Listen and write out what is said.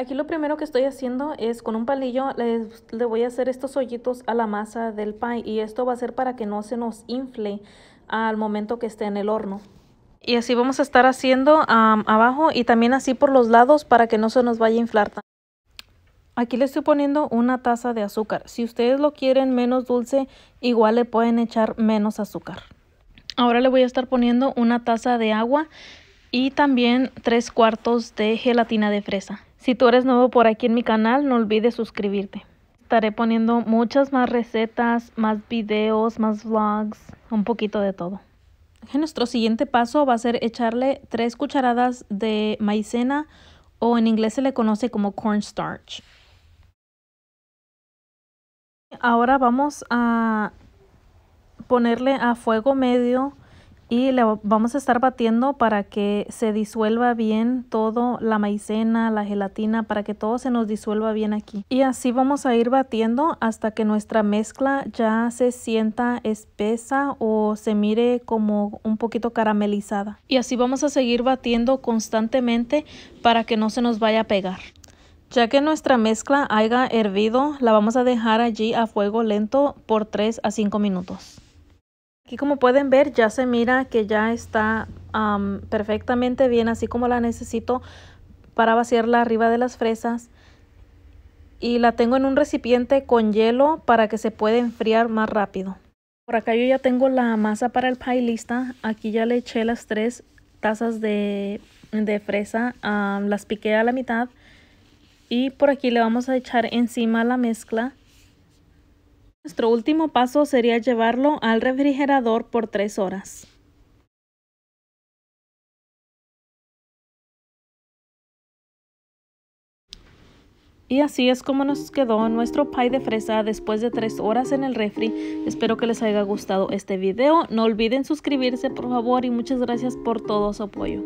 Aquí lo primero que estoy haciendo es con un palillo le, voy a hacer estos hoyitos a la masa del pie y esto va a ser para que no se nos infle al momento que esté en el horno. Y así vamos a estar haciendo abajo y también así por los lados para que no se nos vaya a inflar. Aquí le estoy poniendo una taza de azúcar. Si ustedes lo quieren menos dulce, igual le pueden echar menos azúcar. Ahora le voy a estar poniendo una taza de agua y también tres cuartos de gelatina de fresa. Si tú eres nuevo por aquí en mi canal, no olvides suscribirte. Estaré poniendo muchas más recetas, más videos, más vlogs, un poquito de todo. Nuestro siguiente paso va a ser echarle 3 cucharadas de maicena o en inglés se le conoce como cornstarch. Ahora vamos a ponerle a fuego medio y le vamos a estar batiendo para que se disuelva bien todo la maicena, la gelatina, para que todo se nos disuelva bien aquí. Y así vamos a ir batiendo hasta que nuestra mezcla ya se sienta espesa o se mire como un poquito caramelizada. Y así vamos a seguir batiendo constantemente para que no se nos vaya a pegar. Ya que nuestra mezcla haya hervido, la vamos a dejar allí a fuego lento por 3 a 5 minutos. Aquí como pueden ver ya se mira que ya está perfectamente bien así como la necesito para vaciarla arriba de las fresas. Y la tengo en un recipiente con hielo para que se pueda enfriar más rápido. Por acá yo ya tengo la masa para el pie lista. Aquí ya le eché las tres tazas de, fresa. las piqué a la mitad. Y por aquí le vamos a echar encima la mezcla. Nuestro último paso sería llevarlo al refrigerador por 3 horas. Y así es como nos quedó nuestro pie de fresa después de 3 horas en el refri. Espero que les haya gustado este video. No olviden suscribirse por favor y muchas gracias por todo su apoyo.